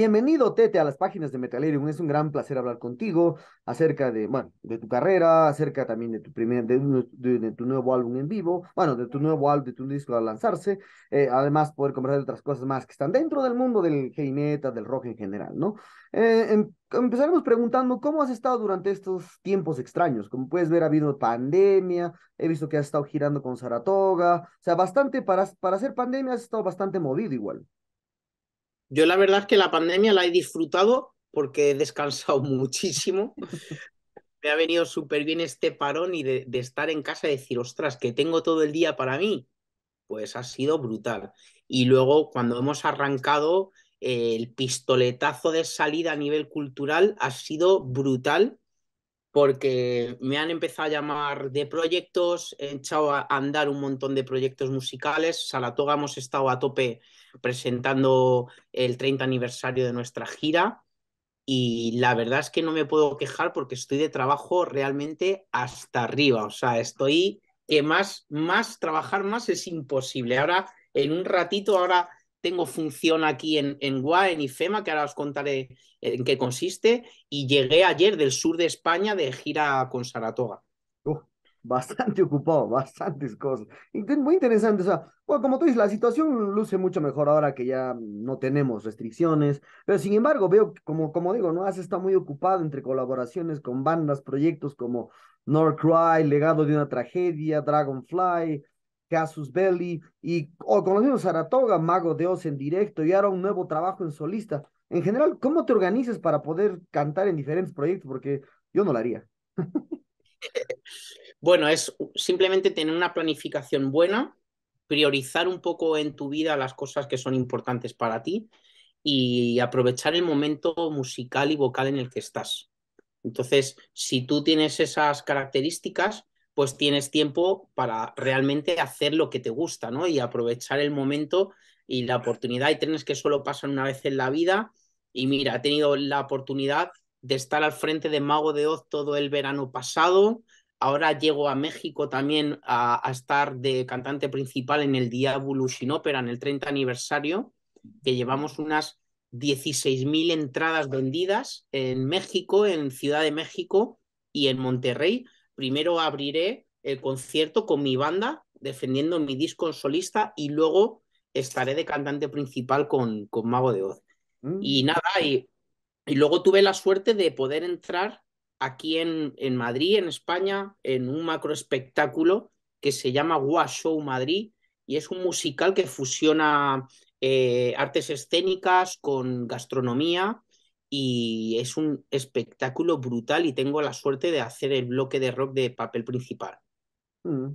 Bienvenido, Tete, a las páginas de Metalerium. Es un gran placer hablar contigo acerca de, bueno, de tu carrera, acerca también de tu primer, de, tu nuevo álbum en vivo, bueno, de tu nuevo álbum, de tu disco a lanzarse. Eh, además, poder conversar de otras cosas más que están dentro del mundo del heavy metal, del rock en general, ¿no? Eh, em, empezaremos preguntando cómo has estado durante estos tiempos extraños. Como puedes ver, ha habido pandemia, he visto que has estado girando con Saratoga, o sea, bastante, para, para hacer pandemia has estado bastante movido igual. Yo la verdad es que la pandemia la he disfrutado porque he descansado muchísimo. Me ha venido súper bien este parón y de, estar en casa y decir, ostras, que tengo todo el día para mí. Pues ha sido brutal. Y luego cuando hemos arrancado, eh, el pistoletazo de salida a nivel cultural ha sido brutal porque me han empezado a llamar de proyectos, he echado a andar un montón de proyectos musicales, Salatoga hemos estado a tope presentando el 30 aniversario de nuestra gira y la verdad es que no me puedo quejar porque estoy de trabajo realmente hasta arriba, o sea, estoy que más, más, trabajar más es imposible. Ahora, en un ratito, ahora tengo función aquí en, en en IFEMA, que ahora os contaré en qué consiste, y llegué ayer del sur de España de gira con Saratoga. bastante ocupado, bastantes cosas. Muy interesante, o sea, como tú dices, la situación luce mucho mejor ahora que ya no tenemos restricciones, pero sin embargo veo, como, como digo, ¿no? Has estado muy ocupado entre colaboraciones con bandas, proyectos como Nor Cry, Legado de una Tragedia, Dragonfly, Casus Belli y o con los mismos Saratoga, Mago de Oz en directo y ahora un nuevo trabajo en solista. En general, ¿cómo te organizas para poder cantar en diferentes proyectos? Porque yo no lo haría. bueno, es simplemente tener una planificación buena, priorizar un poco en tu vida las cosas que son importantes para ti y aprovechar el momento musical y vocal en el que estás. Entonces, si tú tienes esas características, pues tienes tiempo para realmente hacer lo que te gusta, ¿no? Y aprovechar el momento y la oportunidad y trenes que solo pasan una vez en la vida. Y mira, he tenido la oportunidad de estar al frente de Mago de Oz todo el verano pasado. Ahora llego a México también a, estar de cantante principal en el Diablo Sin Opera, en el 30 aniversario, que llevamos unas 16.000 entradas vendidas en México, en Ciudad de México y en Monterrey primero abriré el concierto con mi banda defendiendo mi disco solista y luego estaré de cantante principal con, con Mago de Oz. Mm. Y nada, y, y, luego tuve la suerte de poder entrar aquí en, Madrid, en España, en un macro espectáculo que se llama Gua Show Madrid y es un musical que fusiona eh, artes escénicas con gastronomía y es un espectáculo brutal y tengo la suerte de hacer el bloque de rock de papel principal. Mm.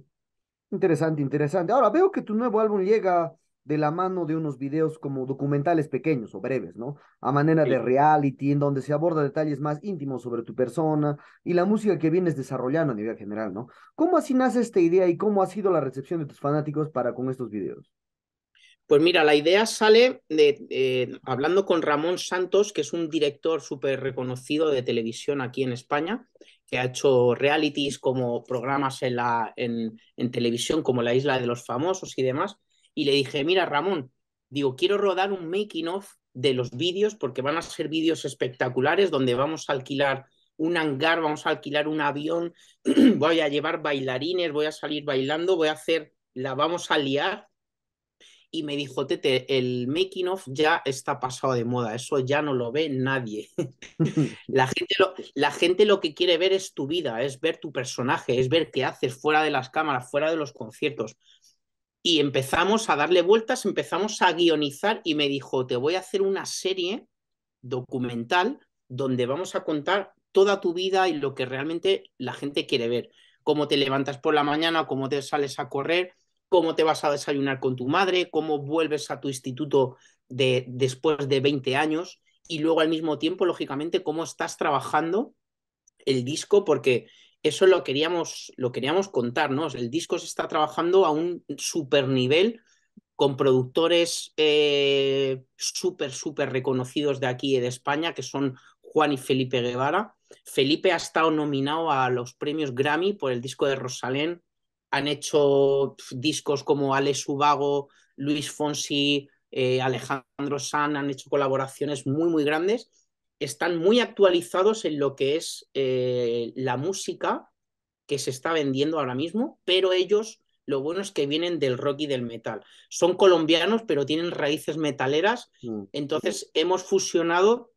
Interesante, interesante. Ahora veo que tu nuevo álbum llega de la mano de unos videos como documentales pequeños o breves, ¿no? A manera de reality, en donde se aborda detalles más íntimos sobre tu persona y la música que vienes desarrollando a nivel general, ¿no? ¿Cómo así nace esta idea y cómo ha sido la recepción de tus fanáticos para con estos videos? Pues mira, la idea sale de eh, hablando con Ramón Santos, que es un director súper reconocido de televisión aquí en España, que ha hecho realities como programas en, la, televisión como La Isla de los Famosos y demás. Y le dije, mira, Ramón, digo, quiero rodar un making of de los vídeos porque van a ser vídeos espectaculares donde vamos a alquilar un hangar, vamos a alquilar un avión, voy a llevar bailarines, voy a salir bailando, voy a hacer, la vamos a liar y me dijo, Tete, el making of ya está pasado de moda, eso ya no lo ve nadie. la, gente lo, la gente lo que quiere ver es tu vida, es ver tu personaje, es ver qué haces fuera de las cámaras, fuera de los conciertos. Y empezamos a darle vueltas, empezamos a guionizar y me dijo, te voy a hacer una serie documental donde vamos a contar toda tu vida y lo que realmente la gente quiere ver. Cómo te levantas por la mañana, cómo te sales a correr, cómo te vas a desayunar con tu madre, cómo vuelves a tu instituto de, después de 20 años y luego al mismo tiempo, lógicamente, cómo estás trabajando el disco, porque eso lo queríamos, lo queríamos contar, El disco se está trabajando a un super nivel con productores eh, súper, súper reconocidos de aquí y de España, que son Juan y Felipe Guevara. Felipe ha estado nominado a los premios Grammy por el disco de Rosalén, han hecho discos como Alex Ubago, Luis Fonsi, eh, Alejandro San, han hecho colaboraciones muy, muy grandes. Están muy actualizados en lo que es eh, la música que se está vendiendo ahora mismo, pero ellos lo bueno es que vienen del rock y del metal. Son colombianos, pero tienen raíces metaleras. Mm. Entonces hemos fusionado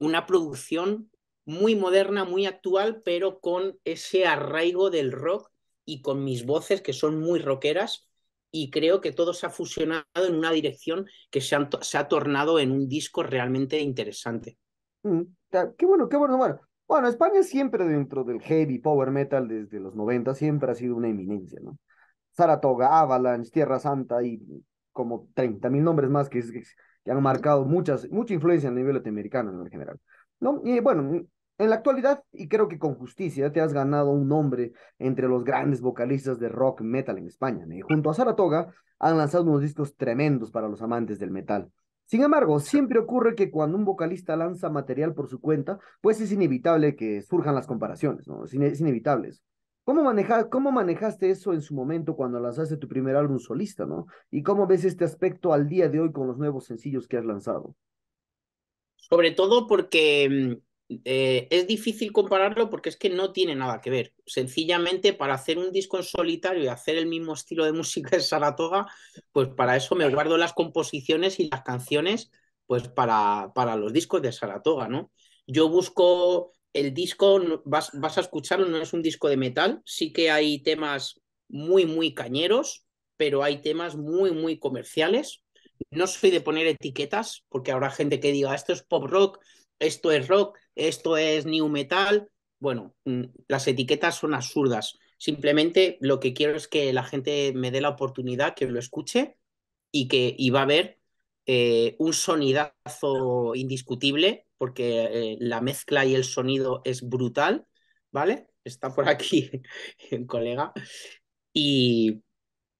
una producción muy moderna, muy actual, pero con ese arraigo del rock y con mis voces que son muy rockeras y creo que todo se ha fusionado en una dirección que se, ha tornado en un disco realmente interesante. Mm, qué bueno, qué bueno, bueno. España siempre dentro del heavy power metal desde los 90 siempre ha sido una eminencia, ¿no? Saratoga, Avalanche, Tierra Santa y como 30 mil nombres más que, han marcado muchas, mucha influencia a nivel latinoamericano en general. ¿no? Y bueno, en la actualidad, y creo que con justicia, te has ganado un nombre entre los grandes vocalistas de rock metal en España. Y junto a Saratoga han lanzado unos discos tremendos para los amantes del metal. Sin embargo, siempre ocurre que cuando un vocalista lanza material por su cuenta, pues es inevitable que surjan las comparaciones, ¿no? Es, inevitable ¿Cómo, ¿Cómo manejaste eso en su momento cuando lanzaste tu primer álbum solista, ¿no? ¿Y cómo ves este aspecto al día de hoy con los nuevos sencillos que has lanzado? Sobre todo porque mm, eh, es difícil compararlo porque es que no tiene nada que ver. Sencillamente, para hacer un disco en solitario y hacer el mismo estilo de música de Saratoga, pues para eso me guardo las composiciones y las canciones, pues para, para los discos de Saratoga, ¿no? Yo busco el disco, vas, vas a escucharlo, no es un disco de metal, sí que hay temas muy, muy cañeros, pero hay temas muy, muy comerciales. No soy de poner etiquetas, porque habrá gente que diga, esto es pop rock, esto es rock, esto es new metal. Bueno, mm, las etiquetas son absurdas. Simplemente lo que quiero es que la gente me dé la oportunidad, que lo escuche y que va a haber eh, un sonidazo indiscutible, porque eh, la mezcla y el sonido es brutal, ¿vale? Está por aquí el colega. Y,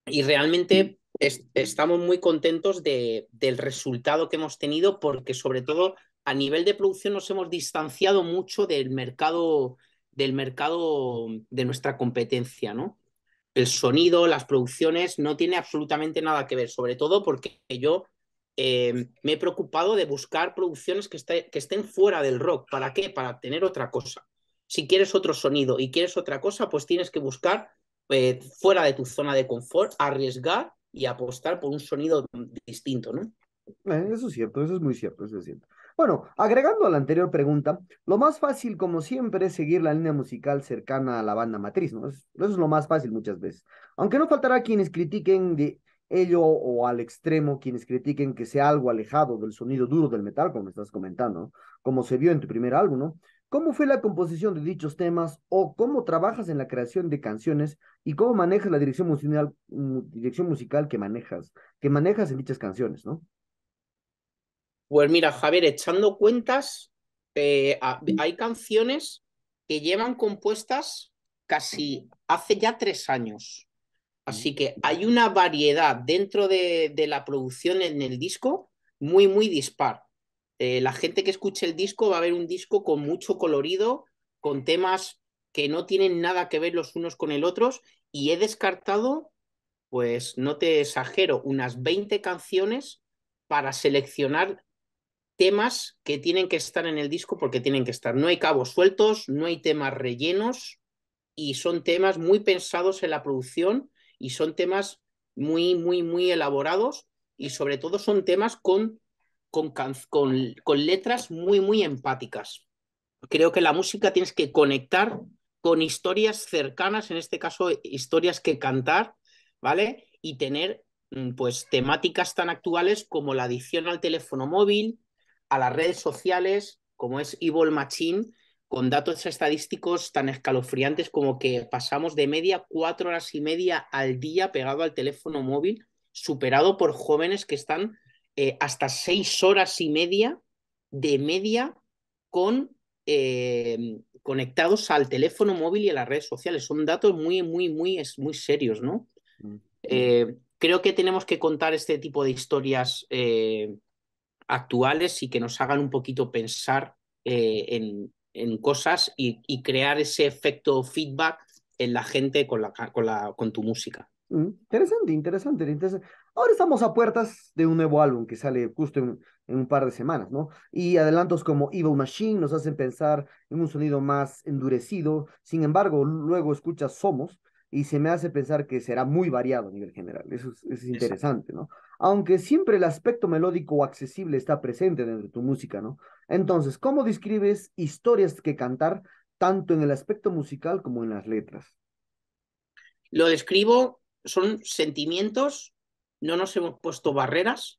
realmente estamos muy contentos de, del resultado que hemos tenido, porque sobre todo a nivel de producción nos hemos distanciado mucho del mercado, del mercado de nuestra competencia, ¿no? El sonido, las producciones, no tiene absolutamente nada que ver, sobre todo porque yo eh, me he preocupado de buscar producciones que, estén fuera del rock. ¿Para qué? Para tener otra cosa. Si quieres otro sonido y quieres otra cosa, pues tienes que buscar eh, fuera de tu zona de confort, arriesgar y apostar por un sonido distinto, ¿no? Eh, eso es cierto, eso es muy cierto, eso es cierto. Bueno, agregando a la anterior pregunta, lo más fácil, como siempre, es seguir la línea musical cercana a la banda matriz, ¿no? Eso es lo más fácil muchas veces. Aunque no faltará quienes critiquen de ello o al extremo, quienes critiquen que sea algo alejado del sonido duro del metal, como estás comentando, ¿no? como se vio en tu primer álbum, ¿no? ¿Cómo fue la composición de dichos temas o cómo trabajas en la creación de canciones y cómo manejas la dirección musical, dirección musical que manejas, que manejas en dichas canciones, ¿no? Pues mira, Javier, echando cuentas, eh, hay canciones que llevan compuestas casi hace ya tres años. Así que hay una variedad dentro de, la producción en el disco muy, muy dispar. Eh, la gente que escuche el disco va a ver un disco con mucho colorido, con temas que no tienen nada que ver los unos con el otros y he descartado, pues no te exagero, unas 20 canciones para seleccionar temas que tienen que estar en el disco porque tienen que estar. No hay cabos sueltos, no hay temas rellenos y son temas muy pensados en la producción y son temas muy, muy, muy elaborados y sobre todo son temas con, con, letras muy, muy empáticas. Creo que la música tienes que conectar con historias cercanas, en este caso historias que cantar, ¿vale? Y tener mm, pues temáticas tan actuales como la adicción al teléfono móvil, a las redes sociales, como es Evil Machine, con datos estadísticos tan escalofriantes como que pasamos de media cuatro horas y media al día pegado al teléfono móvil, superado por jóvenes que están eh, hasta seis horas y media de media con eh, conectados al teléfono móvil y a las redes sociales. Son datos muy, muy, muy, muy serios, ¿no? Mm. Eh, creo que tenemos que contar este tipo de historias actuales y que nos hagan un poquito pensar eh, en, cosas y, crear ese efecto feedback en la gente con, la, con, la, con tu música. Mm, interesante, interesante, interesante. Ahora estamos a puertas de un nuevo álbum que sale justo en, en, un par de semanas, ¿no? Y adelantos como Evil Machine nos hacen pensar en un sonido más endurecido. Sin embargo, luego escuchas Somos y se me hace pensar que será muy variado a nivel general. Eso es, interesante, ¿no? Aunque siempre el aspecto melódico o accesible está presente dentro de tu música, ¿no? Entonces, ¿cómo describes historias que cantar tanto en el aspecto musical como en las letras? Lo describo, son sentimientos, no nos hemos puesto barreras.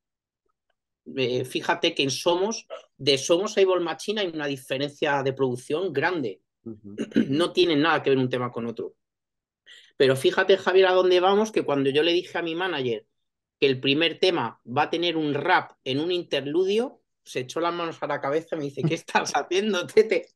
Eh, fíjate que en Somos, de Somos a Evil Machine hay una diferencia de producción grande. No tienen nada que ver un tema con otro. Pero fíjate, Javier, a dónde vamos, que cuando yo le dije a mi manager que el primer tema va a tener un rap en un interludio, se echó las manos a la cabeza y me dice, ¿qué estás haciendo, Tete?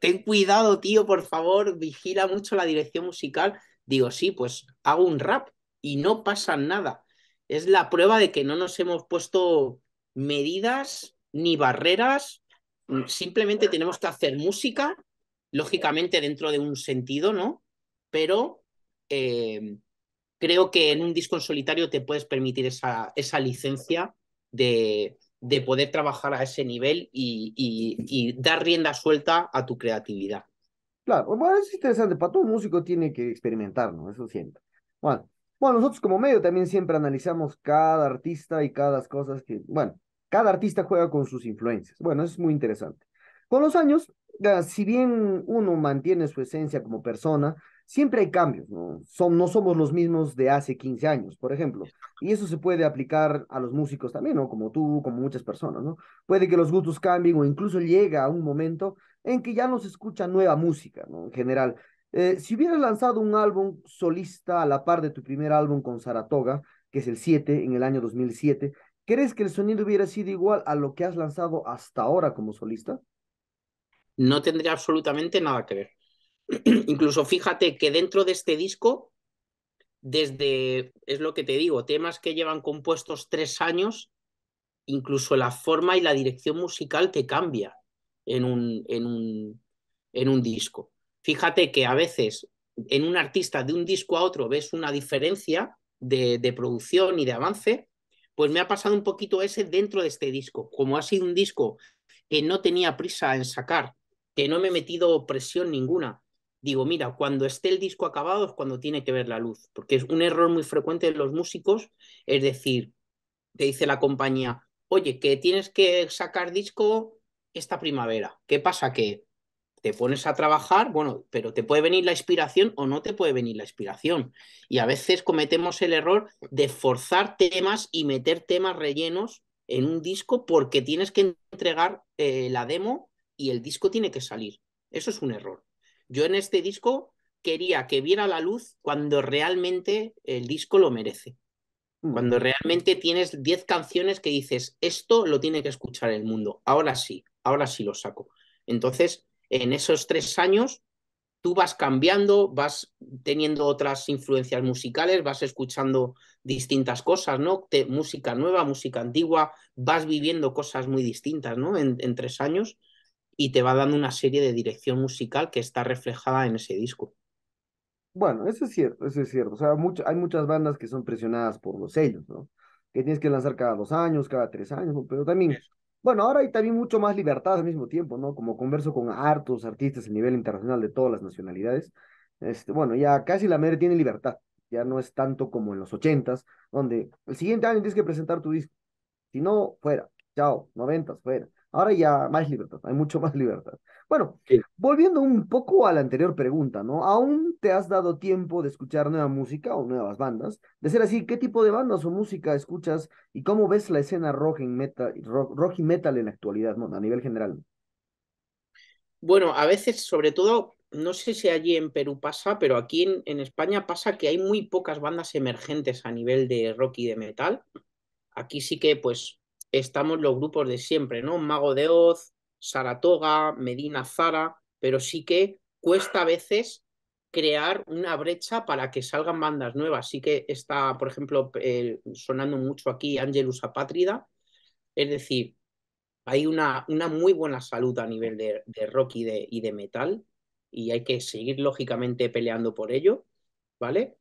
Ten cuidado, tío, por favor, vigila mucho la dirección musical. Digo, sí, pues hago un rap y no pasa nada. Es la prueba de que no nos hemos puesto medidas ni barreras, mm, simplemente tenemos que hacer música, lógicamente dentro de un sentido, ¿no? pero eh, creo que en un disco en solitario te puedes permitir esa, esa licencia de, de, poder trabajar a ese nivel y, y, dar rienda suelta a tu creatividad. Claro, bueno, es interesante, para todo músico tiene que experimentar, ¿no? Eso siempre. Bueno, bueno, nosotros como medio también siempre analizamos cada artista y cada cosa que, bueno, cada artista juega con sus influencias. Bueno, eso es muy interesante. Con los años, si bien uno mantiene su esencia como persona, siempre hay cambios, ¿no? no somos los mismos de hace 15 años, por ejemplo. Y eso se puede aplicar a los músicos también, ¿no? Como tú, como muchas personas, ¿no? Puede que los gustos cambien o incluso llega a un momento en que ya no se escucha nueva música, ¿no? En general. Eh, si hubieras lanzado un álbum solista a la par de tu primer álbum con Saratoga, que es el 7, en el año 2007, ¿crees que el sonido hubiera sido igual a lo que has lanzado hasta ahora como solista? no tendría absolutamente nada que ver. Incluso fíjate que dentro de este disco, desde, es lo que te digo, temas que llevan compuestos tres años, incluso la forma y la dirección musical te cambia en un, en un, en un disco. Fíjate que a veces en un artista de un disco a otro ves una diferencia de producción y de avance, pues me ha pasado un poquito ese dentro de este disco. Como ha sido un disco que no tenía prisa en sacar que no me he metido presión ninguna. Digo, mira, cuando esté el disco acabado es cuando tiene que ver la luz, porque es un error muy frecuente de los músicos, es decir, te dice la compañía, oye, que tienes que sacar disco esta primavera. ¿Qué pasa? Que te pones a trabajar, bueno, pero te puede venir la inspiración o no te puede venir la inspiración. Y a veces cometemos el error de forzar temas y meter temas rellenos en un disco porque tienes que entregar eh, la demo y el disco tiene que salir. Eso es un error. Yo en este disco quería que viera la luz cuando realmente el disco lo merece. Mm. Cuando realmente tienes 10 canciones que dices, esto lo tiene que escuchar el mundo. Ahora sí, ahora sí lo saco. Entonces, en esos tres años, tú vas cambiando, vas teniendo otras influencias musicales, vas escuchando distintas cosas, ¿no? música nueva, música antigua, vas viviendo cosas muy distintas, ¿no? en tres años y te va dando una serie de dirección musical que está reflejada en ese disco. Bueno, eso es cierto, eso es cierto. O sea, hay muchas bandas que son presionadas por los sellos, ¿no? Que tienes que lanzar cada dos años, cada tres años, pero también, bueno, ahora hay también mucho más libertad al mismo tiempo, ¿no? Como converso con hartos artistas a nivel internacional de todas las nacionalidades, este, bueno, ya casi la madre tiene libertad, ya no es tanto como en los ochentas, donde el siguiente año tienes que presentar tu disco, si no, fuera, chao, noventas, fuera. Ahora ya más libertad, hay mucho más libertad. Bueno, volviendo un poco a la anterior pregunta, ¿no? ¿Aún te has dado tiempo de escuchar nueva música o nuevas bandas? De ser así, ¿qué tipo de bandas o música escuchas y cómo ves la escena rock, metal, y metal en la actualidad, ¿no? a nivel general? Bueno, a veces, sobre todo, no sé si allí en Perú pasa, pero aquí en España pasa que hay muy pocas bandas emergentes a nivel de rock y de metal. Aquí sí que, pues, estamos los grupos de siempre, ¿no? Mago de Oz, Saratoga, Medina Zara, pero sí que cuesta a veces crear una brecha para que salgan bandas nuevas. Sí que está, por ejemplo, eh, sonando mucho aquí Angelus Apátrida. Es decir, hay una, una muy buena salud a nivel de, rock y de metal y hay que seguir lógicamente peleando por ello, ¿vale?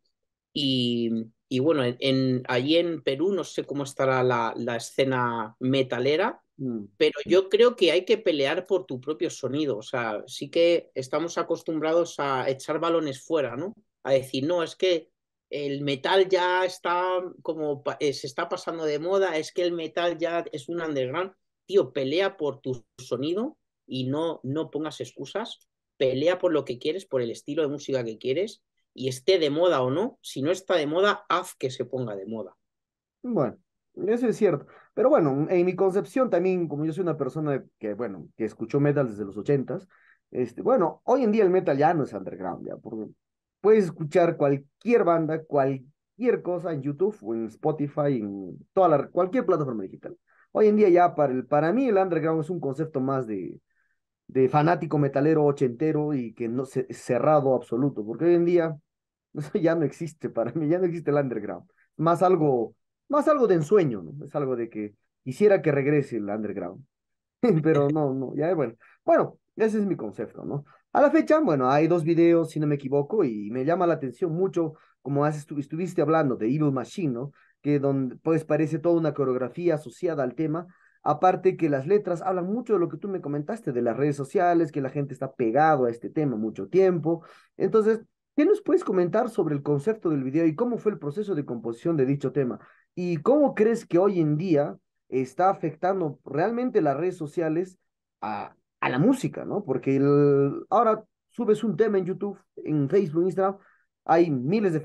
Y, y bueno, en, en, allí en Perú no sé cómo estará la, escena metalera, mm. pero yo creo que hay que pelear por tu propio sonido. O sea, sí que estamos acostumbrados a echar balones fuera, ¿no? A decir, no, es que el metal ya está como eh, se está pasando de moda, es que el metal ya es un underground. Tío, pelea por tu sonido y no, no pongas excusas pelea por lo que quieres, por el estilo de música que quieres y esté de moda o no, si no está de moda, haz que se ponga de moda. Bueno, eso es cierto. Pero bueno, en mi concepción también, como yo soy una persona que, bueno, que escuchó metal desde los ochentas, este, bueno, hoy en día el metal ya no es underground, ya, puedes escuchar cualquier banda, cualquier cosa en YouTube o en Spotify, en toda cualquier plataforma digital. Hoy en día ya para, el, para mí el underground es un concepto más de, de fanático metalero ochentero y que no cerrado absoluto, porque hoy en día ya no existe para mí, ya no existe el underground. Más algo, más algo de ensueño, ¿no? Es algo de que quisiera que regrese el underground. Pero no, no, ya bueno. Bueno, ese es mi concepto, ¿no? A la fecha, bueno, hay dos videos, si no me equivoco, y me llama la atención mucho, como estuviste hablando de Evil Machine, ¿no? Que donde, pues parece toda una coreografía asociada al tema, Aparte que las letras hablan mucho de lo que tú me comentaste, de las redes sociales, que la gente está pegado a este tema mucho tiempo. Entonces, ¿Qué nos puedes comentar sobre el concepto del video y cómo fue el proceso de composición de dicho tema? ¿Y cómo crees que hoy en día está afectando realmente las redes sociales a, la música, ¿no? Porque ahora subes un tema en YouTube, en Facebook, Instagram, hay miles de,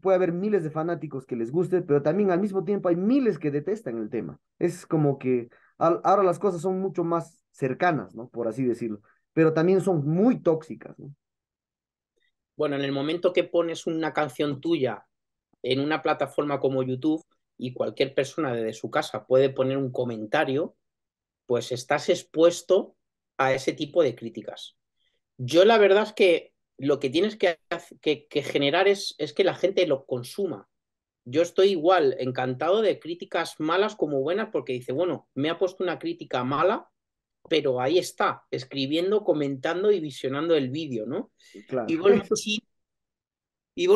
puede haber miles de fanáticos que les guste, pero también al mismo tiempo hay miles que detestan el tema. Es como que ahora las cosas son mucho más cercanas, ¿no? Por así decirlo, pero también son muy tóxicas, ¿no? Bueno, en el momento que pones una canción tuya en una plataforma como YouTube y cualquier persona desde su casa puede poner un comentario, pues estás expuesto a ese tipo de críticas. Yo la verdad es que lo que tienes que, generar es que la gente lo consuma. Yo estoy igual encantado de críticas malas como buenas porque dice, bueno, me ha puesto una crítica mala, pero ahí está, escribiendo, comentando y visionando el vídeo, ¿no? Evil,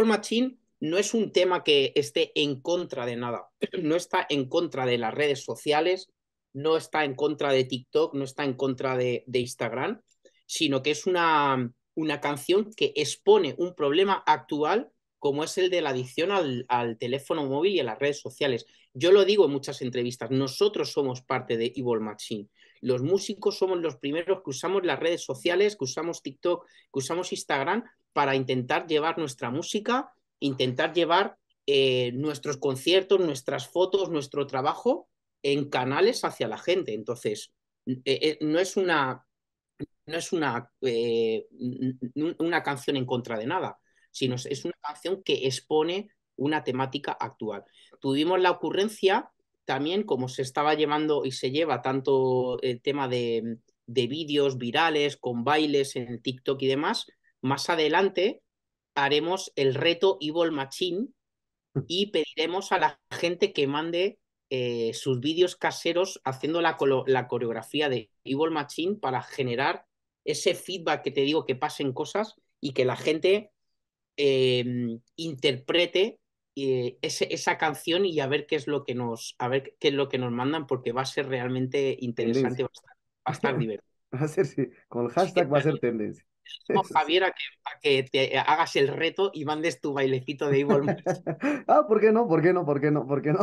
Machine, no es un tema que esté en contra de nada, no está en contra de las redes sociales, no está en contra de TikTok, no está en contra de, Instagram, sino que es una, una canción que expone un problema actual como es el de la adicción al, al, teléfono móvil y a las redes sociales. Yo lo digo en muchas entrevistas, nosotros somos parte de Evil Machine. Los músicos somos los primeros que usamos las redes sociales, que usamos TikTok, que usamos Instagram para intentar llevar nuestra música, intentar llevar eh, nuestros conciertos, nuestras fotos, nuestro trabajo en canales hacia la gente. Entonces, eh, eh, no es una, no es una, una canción en contra de nada, sino es una canción que expone una temática actual. Tuvimos la ocurrencia también como se estaba llevando y se lleva tanto el tema de, vídeos virales con bailes en TikTok y demás, más adelante haremos el reto Evil Machine y pediremos a la gente que mande eh, sus vídeos caseros haciendo la, la, coreografía de Evil Machine para generar ese feedback que te digo que pasen cosas y que la gente em, interprete eh, esa canción y a ver qué es lo que nos a ver qué es lo que nos mandan porque va a ser realmente interesante, va a estar, divertido. con el hashtag va a ser tendencia. Javier, a que, te hagas el reto y mandes tu bailecito de Evil Ah, ¿por qué no? ¿Por qué no? ¿Por qué no? ¿Por qué no?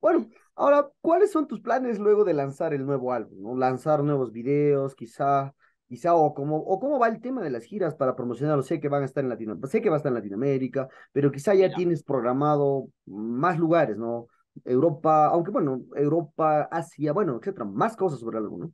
bueno, ahora, ¿cuáles son tus planes luego de lanzar el nuevo álbum? Lanzar nuevos videos, quizá quizá, o cómo, o cómo va el tema de las giras para promocionarlo. Sé que van a estar en Latinoamérica, sé que va a estar en Latinoamérica, pero quizá ya tienes programado más lugares, ¿no? Europa, aunque bueno, Europa, Asia, bueno, etcétera, más cosas sobre algo, ¿no?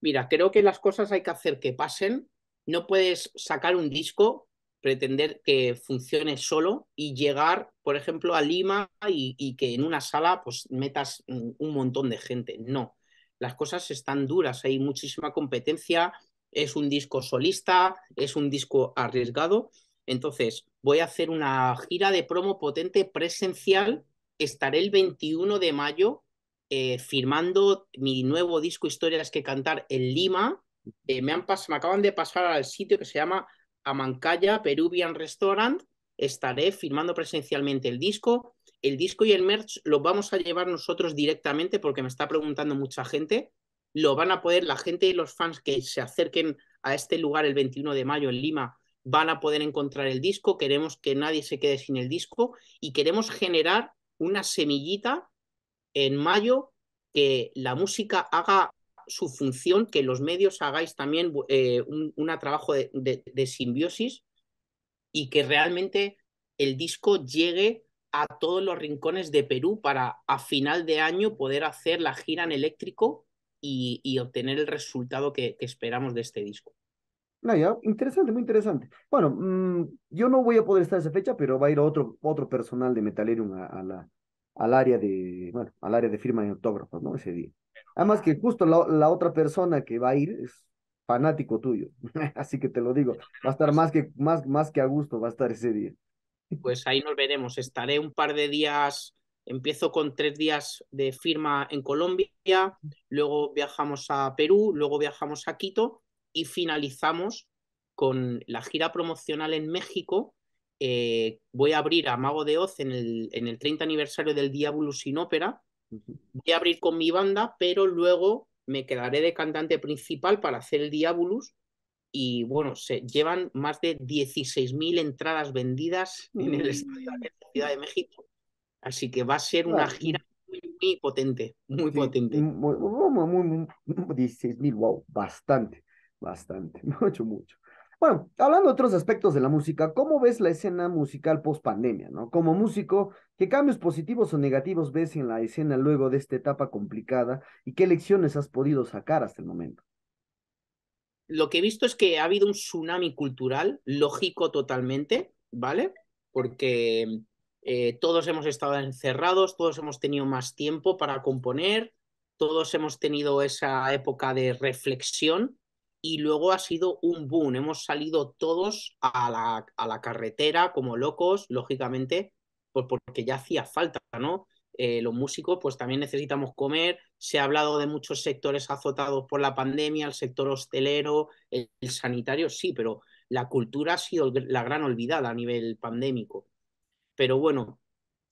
Mira, creo que las cosas hay que hacer que pasen. No puedes sacar un disco, pretender que funcione solo y llegar, por ejemplo, a Lima y, y que en una sala pues metas mm, un montón de gente. No las cosas están duras, hay muchísima competencia, es un disco solista, es un disco arriesgado. Entonces, voy a hacer una gira de promo potente presencial. Estaré el 21 de mayo eh, firmando mi nuevo disco Historias que Cantar en Lima. Eh, me, han me acaban de pasar al sitio que se llama Amancaya Peruvian Restaurant estaré firmando presencialmente el disco. El disco y el merch lo vamos a llevar nosotros directamente porque me está preguntando mucha gente. Lo van a poder, la gente y los fans que se acerquen a este lugar el 21 de mayo en Lima van a poder encontrar el disco. Queremos que nadie se quede sin el disco y queremos generar una semillita en mayo que la música haga su función, que los medios hagáis también eh, un, trabajo de, de, simbiosis y que realmente el disco llegue a todos los rincones de Perú para a final de año poder hacer la gira en eléctrico y, y obtener el resultado que, esperamos de este disco. No, ya, interesante, muy interesante. Bueno, mm, yo no voy a poder estar esa fecha, pero va a ir otro, otro personal de Metalerium a, la, al área de, bueno, al área de firma y autógrafos, ¿no? Ese día. Además que justo la, la otra persona que va a ir es fanático tuyo. Así que te lo digo, va a estar más que, más, más que a gusto, va a estar ese día. Pues ahí nos veremos. Estaré un par de días, empiezo con tres días de firma en Colombia, luego viajamos a Perú, luego viajamos a Quito y finalizamos con la gira promocional en México. Eh, voy a abrir a Mago de Oz en el, en el 30 aniversario del Diablo sin Ópera. Voy a abrir con mi banda, pero luego me quedaré de cantante principal para hacer el Diabolus. Y bueno, se llevan más de 16.000 entradas vendidas en el estadio de la Ciudad de México. Así que va a ser una gira muy, muy potente, muy potente. Muy, 16.000, wow, bastante, bastante, mucho, mucho. Bueno, hablando de otros aspectos de la música, ¿cómo ves la escena musical post pandemia? ¿no? Como músico, ¿qué cambios positivos o negativos ves en la escena luego de esta etapa complicada y qué lecciones has podido sacar hasta el momento? Lo que he visto es que ha habido un tsunami cultural, lógico totalmente, ¿vale? Porque eh, todos hemos estado encerrados, todos hemos tenido más tiempo para componer, todos hemos tenido esa época de reflexión y luego ha sido un boom. Hemos salido todos a la, a la carretera como locos, lógicamente, pues porque ya hacía falta, ¿no? Eh, los músicos pues también necesitamos comer. Se ha hablado de muchos sectores azotados por la pandemia, el sector hostelero, el, sanitario, sí, pero la cultura ha sido la gran olvidada a nivel pandémico. Pero bueno,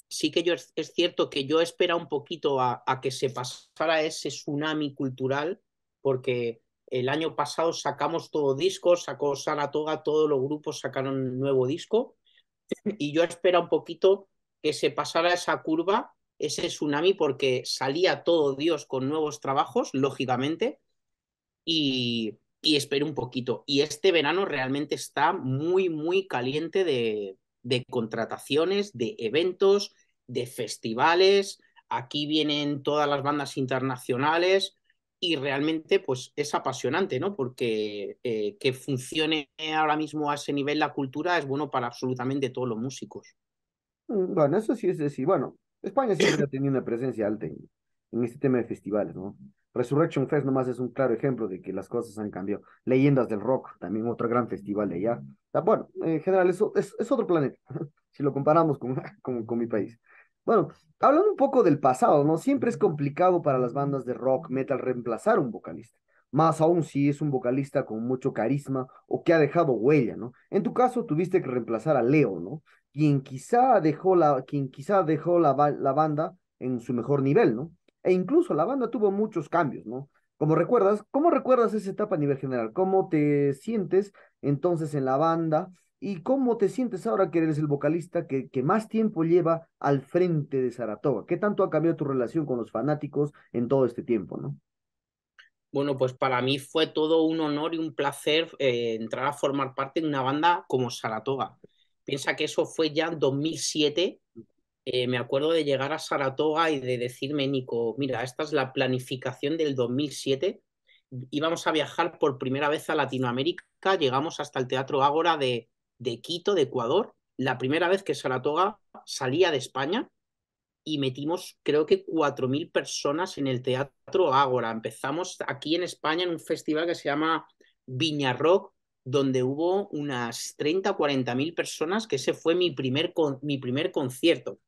sí que yo es, cierto que yo esperaba un poquito a, a, que se pasara ese tsunami cultural, porque el año pasado sacamos todo disco, sacó Sanatoga, todos los grupos sacaron un nuevo disco. Y yo espero un poquito que se pasara esa curva, ese tsunami, porque salía todo Dios con nuevos trabajos, lógicamente. Y, y espero un poquito. Y este verano realmente está muy, muy caliente de, de contrataciones, de eventos, de festivales. Aquí vienen todas las bandas internacionales y realmente pues es apasionante, ¿no? Porque eh, que funcione ahora mismo a ese nivel la cultura es bueno para absolutamente todos los músicos. Mm, bueno, eso sí es decir, bueno, España siempre ha tenido una presencia alta en, este tema de festivales, ¿no? Resurrection Fest nomás es un claro ejemplo de que las cosas han cambiado. Leyendas del Rock, también otro gran festival de allá. Ah, bueno, en general eso es, otro planeta, si lo comparamos con, con mi país. Bueno, hablando un poco del pasado, ¿no? Siempre es complicado para las bandas de rock metal reemplazar un vocalista. Más aún si es un vocalista con mucho carisma o que ha dejado huella, ¿no? En tu caso tuviste que reemplazar a Leo, ¿no? Quien quizá dejó la, quien quizá dejó la, la banda en su mejor nivel, ¿no? E incluso la banda tuvo muchos cambios, ¿no? Como recuerdas, ¿cómo recuerdas esa etapa a nivel general? ¿Cómo te sientes entonces en la banda? ¿Y cómo te sientes ahora que eres el vocalista que, que, más tiempo lleva al frente de Saratoga? ¿Qué tanto ha cambiado tu relación con los fanáticos en todo este tiempo, no? Bueno, pues para mí fue todo un honor y un placer eh, entrar a formar parte de una banda como Saratoga. Piensa que eso fue ya en 2007. Eh, me acuerdo de llegar a Saratoga y de decirme, Nico, mira, esta es la planificación del 2007. Íbamos a viajar por primera vez a Latinoamérica, llegamos hasta el Teatro Ágora de, de Quito, de Ecuador, la primera vez que Saratoga salía de España y metimos creo que 4.000 personas en el Teatro Ágora. Empezamos aquí en España en un festival que se llama Viña Rock, donde hubo unas 30 o 40.000 mil personas, que ese fue mi primer, mi primer concierto. O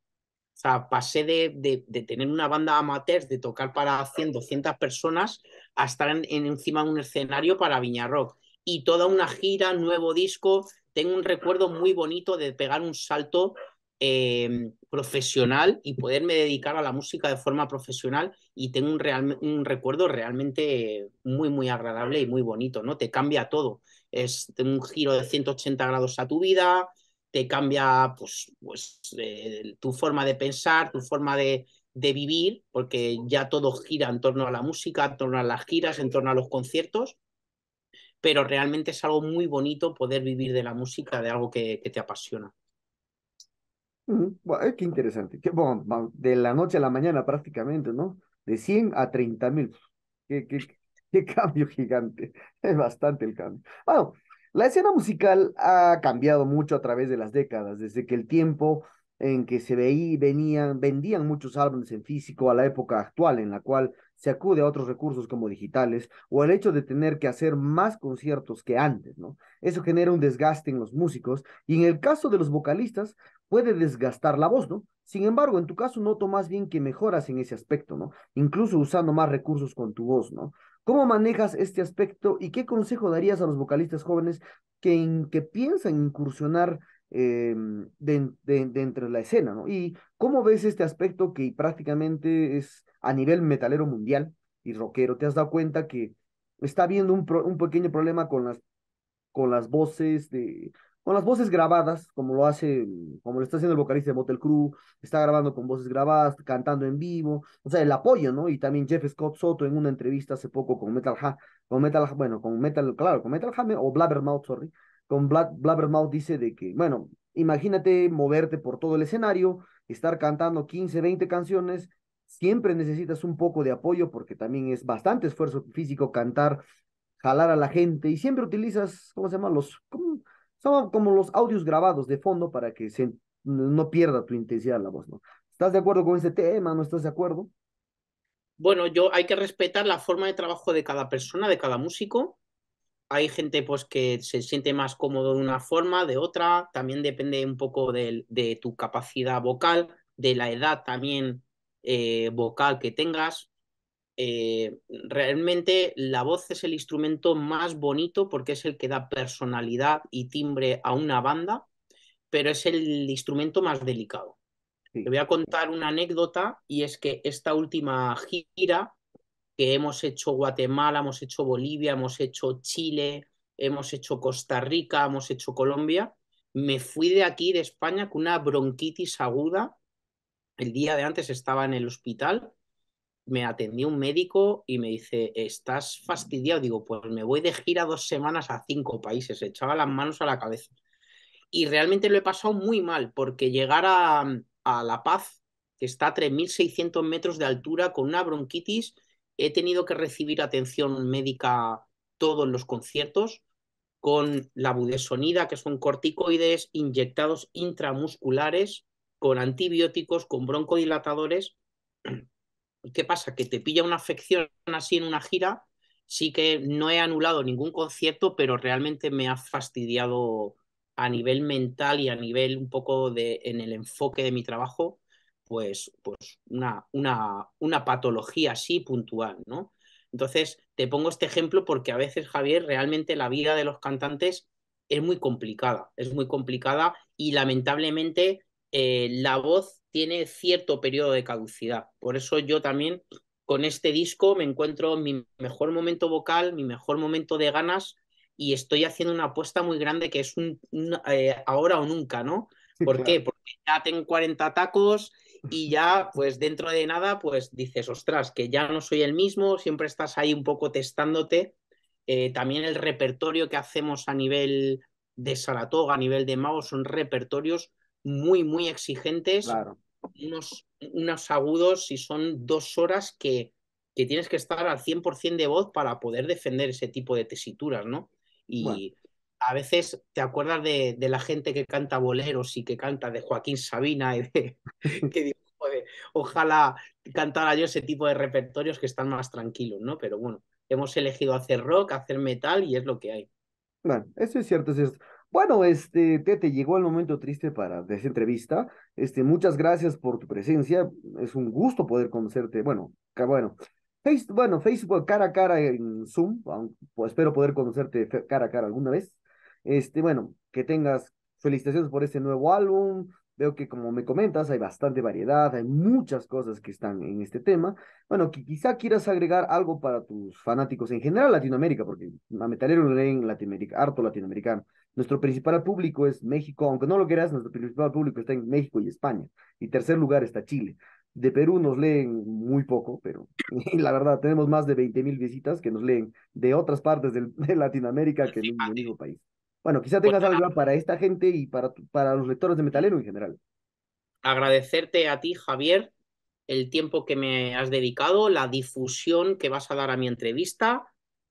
sea, pasé de, tener una banda amateur, de tocar para 100, 200 personas, a estar encima de un escenario para Viña Rock. Y toda una gira, nuevo disco, tengo un recuerdo muy bonito de pegar un salto eh, profesional y poderme dedicar a la música de forma profesional y tengo un, recuerdo realmente muy, muy agradable y muy bonito, ¿no? Te cambia todo. Es un giro de 180 grados a tu vida, te cambia pues, pues eh, tu forma de pensar, tu forma de, de, vivir, porque ya todo gira en torno a la música, en torno a las giras, en torno a los conciertos, pero realmente es algo muy bonito poder vivir de la música, de algo que, te apasiona. Eh, qué interesante. de la noche a la mañana prácticamente, ¿no? De 100 a 30 mil. Qué, cambio gigante. Es bastante el cambio. Bueno, la escena musical ha cambiado mucho a través de las décadas, desde que el tiempo en que se veía, venían, vendían muchos álbumes en físico a la época actual, en la cual se acude a otros recursos como digitales o el hecho de tener que hacer más conciertos que antes, ¿no? Eso genera un desgaste en los músicos y en el caso de los vocalistas puede desgastar la voz, ¿no? Sin embargo, en tu caso noto más bien que mejoras en ese aspecto, ¿no? Incluso usando más recursos con tu voz, ¿no? ¿Cómo manejas este aspecto y qué consejo darías a los vocalistas jóvenes que, que piensan incursionar dentro eh, de, la escena, ¿no? ¿Y cómo ves este aspecto que prácticamente es a nivel metalero mundial y rockero, te has dado cuenta que está habiendo un, pequeño problema con las, con las voces de, con las voces grabadas, como lo hace, como lo está haciendo el vocalista de Motel Crew, está grabando con voces grabadas, cantando en vivo, o sea, el apoyo, ¿no? Y también Jeff Scott Soto en una entrevista hace poco con Metal Ha, con Metal, bueno, con Metal, claro, con Metal Ha, o Blabbermouth, sorry, con Bla, Blabbermouth dice de que, bueno, imagínate moverte por todo el escenario, estar cantando 15, 20 canciones siempre necesitas un poco de apoyo porque también es bastante esfuerzo físico cantar, jalar a la gente y siempre utilizas, ¿cómo se llama? Los, son como los audios grabados de fondo para que se, no pierda tu intensidad la voz, ¿no? ¿Estás de acuerdo con ese tema? ¿No estás de acuerdo? Bueno, yo hay que respetar la forma de trabajo de cada persona, de cada músico. Hay gente pues que se siente más cómodo de una forma, de otra. También depende un poco del de tu capacidad vocal, de la edad también eh, vocal que tengas, eh, realmente la voz es el instrumento más bonito porque es el que da personalidad y timbre a una banda, pero es el instrumento más delicado. Te voy a contar una anécdota y es que esta última gira que hemos hecho Guatemala, hemos hecho Bolivia, hemos hecho Chile, hemos hecho Costa Rica, hemos hecho Colombia, me fui de aquí, de España, con una bronquitis aguda el día de antes estaba en el hospital, me atendió un médico y me dice, estás fastidiado. Digo, pues me voy de gira dos semanas a cinco países. Echaba las manos a la cabeza. Y realmente lo he pasado muy mal, porque llegar a, a La Paz, que está a 3.600 metros de altura, con una bronquitis, he tenido que recibir atención médica todos los conciertos, con la budesonida, que son corticoides inyectados intramusculares, con antibióticos, con broncodilatadores. ¿Qué pasa? Que te pilla una afección así en una gira. Sí que no he anulado ningún concierto, pero realmente me ha fastidiado a nivel mental y a nivel un poco de en el enfoque de mi trabajo, pues, pues una, una, una patología así puntual, ¿no? Entonces, te pongo este ejemplo porque a veces, Javier, realmente la vida de los cantantes es muy complicada, es muy complicada y lamentablemente eh, la voz tiene cierto periodo de caducidad. Por eso yo también con este disco me encuentro mi mejor momento vocal, mi mejor momento de ganas y estoy haciendo una apuesta muy grande que es un, eh, ahora o nunca, ¿no? ¿Por qué? Porque ya tengo 40 tacos y ya pues dentro de nada pues dices, ostras, que ya no soy el mismo, siempre estás ahí un poco testándote. Eh, también el repertorio que hacemos a nivel de Saratoga, a nivel de Mago, son repertorios muy, muy exigentes, unos, unos agudos y son dos horas que, que tienes que estar al 100% de voz para poder defender ese tipo de tesituras, ¿no? Y a veces te acuerdas de, la gente que canta boleros y que canta de Joaquín Sabina y que digo, ojalá cantara yo ese tipo de repertorios que están más tranquilos, ¿no? Pero bueno, hemos elegido hacer rock, hacer metal y es lo que hay. Bueno, eso es cierto, es cierto. Bueno, este, Tete, llegó el momento triste para de esta entrevista. Este, muchas gracias por tu presencia. Es un gusto poder conocerte. Bueno, bueno, face, bueno, Facebook cara a cara en Zoom. Pues, espero poder conocerte cara a cara alguna vez. Este, bueno, que tengas felicitaciones por este nuevo álbum. Veo que como me comentas, hay bastante variedad, hay muchas cosas que están en este tema. Bueno, que quizá quieras agregar algo para tus fanáticos en general Latinoamérica, porque a Metalero leen harto latinoamericano. Nuestro principal público es México, aunque no lo quieras, nuestro principal público está en México y España. Y tercer lugar está Chile. De Perú nos leen muy poco, pero la verdad tenemos más de 20.000 visitas que nos leen de otras partes de Latinoamérica que en el mismo país. Bueno, quizá tengas algo para esta gente y para, para los lectores de Metalero en general. Agradecerte a ti, Javier, el tiempo que me has dedicado, la difusión que vas a dar a mi entrevista,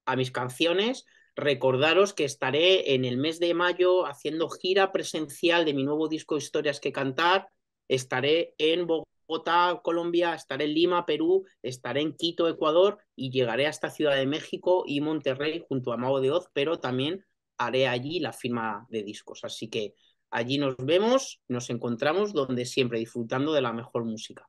a mis canciones recordaros que estaré en el mes de mayo haciendo gira presencial de mi nuevo disco Historias que Cantar. Estaré en Bogotá, Colombia, estaré en Lima, Perú, estaré en Quito, Ecuador y llegaré hasta Ciudad de México y Monterrey junto a Mago de Oz, pero también haré allí la firma de discos. Así que allí nos vemos, nos encontramos donde siempre disfrutando de la mejor música.